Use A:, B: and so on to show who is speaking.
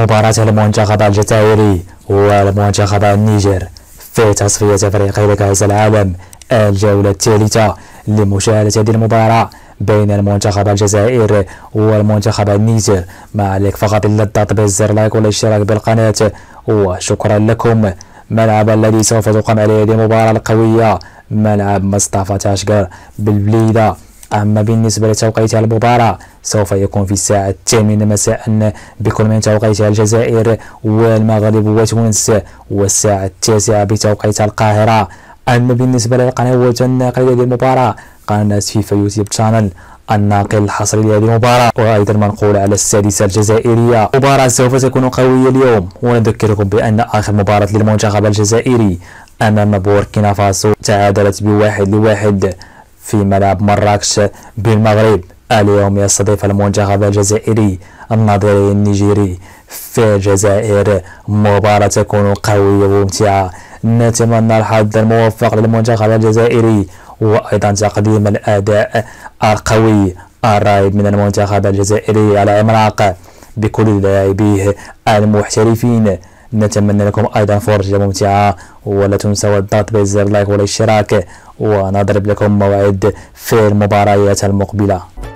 A: مباراة المنتخب الجزائري والمنتخب النيجر في تصفية فريق لكأس العالم الجولة الثالثة لمشاهدة هذه المباراة بين المنتخب الجزائري والمنتخب النيجر ما عليك فقط إلا الضغط بالزر لايك والاشتراك بالقناة وشكرا لكم ملعب الذي سوف تقام عليه هذه المباراة القوية ملعب مصطفى تاشقر بالبليده أما بالنسبة لتوقيت المباراة سوف يكون في الساعة الثامنة مساء بكل من توقيتها الجزائر والمغرب وتونس والساعة التاسعة بتوقيت القاهرة أما بالنسبة للقنوات الناقلة لهذه المباراة قناة فيفا يوتيوب شانل الناقل الحصري لهذه المباراة وأيضا منقول على السادسة الجزائرية مباراة سوف تكون قوية اليوم ونذكركم بأن آخر مباراة للمنتخب الجزائري أمام بوركينا فاسو تعادلت بواحد لواحد في ملعب مراكش بالمغرب اليوم يستضيف المنتخب الجزائري النظير النيجيري في الجزائر مباراة تكون قوية وممتعة نتمنى الحظ الموفق للمنتخب الجزائري وأيضا تقديم الأداء القوي الرائد من المنتخب الجزائري على العملاق بكل لاعبيه المحترفين نتمنى لكم أيضا فرجة ممتعة ولا تنسوا الضغط بزر لايك والاشتراك ونضرب لكم موعد في المباريات المقبلة